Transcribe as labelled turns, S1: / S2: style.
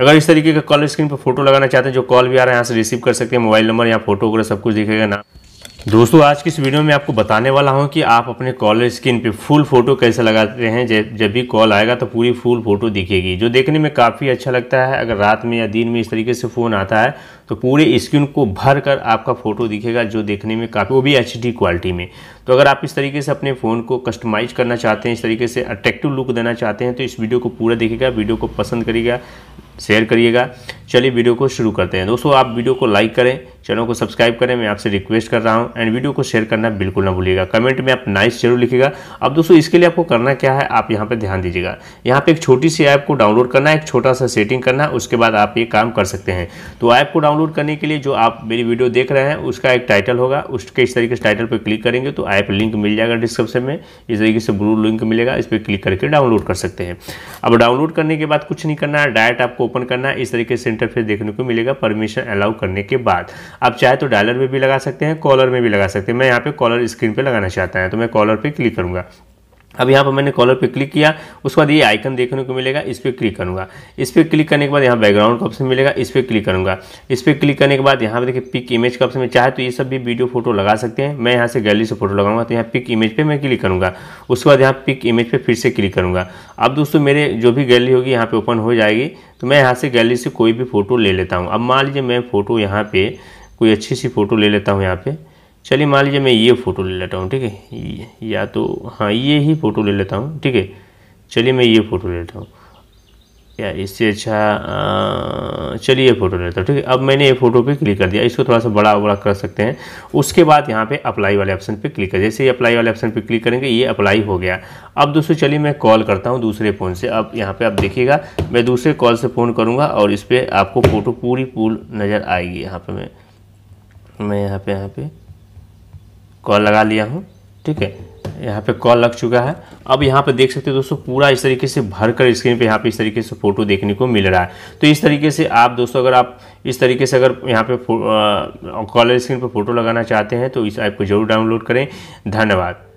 S1: अगर इस तरीके का कॉल स्क्रीन पर फोटो लगाना चाहते हैं जो कॉल भी आ रहा है यहाँ से रिसीव कर सकते हैं मोबाइल नंबर या फोटो वगैरह सब कुछ दिखेगा ना दोस्तों आज की इस वीडियो में आपको बताने वाला हूं कि आप अपने कॉलर स्क्रीन पे फुल फोटो कैसे लगाते हैं जब भी कॉल आएगा तो पूरी फुल फोटो दिखेगी जो देखने में काफ़ी अच्छा लगता है अगर रात में या दिन में इस तरीके से फ़ोन आता है तो पूरे स्क्रीन को भर कर आपका फ़ोटो दिखेगा जो देखने में काफ़ी वो भी एच क्वालिटी में तो अगर आप इस तरीके से अपने फ़ोन को कस्टमाइज़ करना चाहते हैं इस तरीके से अट्रैक्टिव लुक देना चाहते हैं तो इस वीडियो को पूरा देखेगा वीडियो को पसंद करेगा शेयर करिएगा चलिए वीडियो को शुरू करते हैं दोस्तों आप वीडियो को लाइक करें चैनल को सब्सक्राइब करें मैं आपसे रिक्वेस्ट कर रहा हूं एंड वीडियो को शेयर करना बिल्कुल ना भूलिएगा कमेंट में आप नाइस जरूर लिखिएगा अब दोस्तों इसके लिए आपको करना क्या है आप यहां पर ध्यान दीजिएगा यहां पे एक छोटी सी ऐप को डाउनलोड करना है एक छोटा सा सेटिंग करना है उसके बाद आप ये काम कर सकते हैं तो ऐप को डाउनलोड करने के लिए जो आप मेरी वीडियो देख रहे हैं उसका एक टाइटल होगा उसके इस तरीके से टाइटल पर क्लिक करेंगे तो ऐप लिंक मिल जाएगा डिस्क्रिप्शन में इस तरीके से ब्लू लिंक मिलेगा इस पर क्लिक करके डाउनलोड कर सकते हैं अब डाउनलोड करने के बाद कुछ नहीं करना है डायरेक्ट आपको ओपन करना है इस तरीके से इंटरफेस देखने को मिलेगा परमिशन अलाउ करने के बाद आप चाहे तो डायलर में भी लगा सकते हैं कॉलर में भी लगा सकते हैं मैं यहाँ पे कॉलर स्क्रीन पर लगाना चाहता है तो मैं कॉलर पर क्लिक करूंगा अब यहाँ पर मैंने कॉलर पे क्लिक किया उसके बाद ये आइकन देखने को मिलेगा इस पर क्लिक करूँगा इस पर क्लिक करने के बाद यहाँ बैकग्राउंड का ऑप्शन मिलेगा इस पर क्लिक करूँगा इस पर क्लिक करने के बाद यहाँ पर देखिए पिक इमेज का ऑप्शन में चाहे तो ये सब भी वीडियो फोटो लगा सकते हैं मैं यहाँ से गैलरी से फोटो लगाऊंगा तो यहाँ पिक इमेज पर मैं क्लिक करूँगा उसके बाद यहाँ पिक इमेज पर फिर से क्लिक करूँगा अब दोस्तों मेरे जो भी गैलरी होगी यहाँ पर ओपन हो जाएगी तो मैं यहाँ से गैलरी से कोई भी फोटो ले लेता हूँ अब मान लीजिए मैं फ़ोटो यहाँ पर कोई अच्छी सी फ़ोटो ले लेता हूँ यहाँ पर चलिए मान लीजिए मैं ये फ़ोटो ले लेता हूँ ठीक है या तो हाँ ये ही फ़ोटो ले लेता हूँ ठीक है चलिए मैं ये फ़ोटो ले लेता हूँ या इससे अच्छा चलिए ये फ़ोटो लेता हूँ ठीक है अब मैंने ये फोटो पे क्लिक कर दिया इसको थोड़ा सा बड़ा बड़ा कर सकते हैं उसके बाद यहाँ पे अप्लाई वाले ऑप्शन पे क्लिक कर जैसे ये अप्लाई वाले ऑप्शन पे क्लिक करेंगे ये अप्लाई हो गया अब दोस्तों चलिए मैं कॉल करता हूँ दूसरे फ़ोन से अब यहाँ पर आप देखिएगा मैं दूसरे कॉल से फ़ोन करूँगा और इस पर आपको फ़ोटो पूरी पूल नज़र आएगी यहाँ पर मैं मैं यहाँ पर यहाँ पर कॉल लगा लिया हूँ ठीक है यहाँ पे कॉल लग चुका है अब यहाँ पे देख सकते हो दोस्तों पूरा इस तरीके से भर कर स्क्रीन पे यहाँ पे इस तरीके से फ़ोटो देखने को मिल रहा है तो इस तरीके से आप दोस्तों अगर आप इस तरीके से अगर यहाँ पे कॉलर स्क्रीन पे फ़ोटो लगाना चाहते हैं तो इस ऐप को ज़रूर डाउनलोड करें धन्यवाद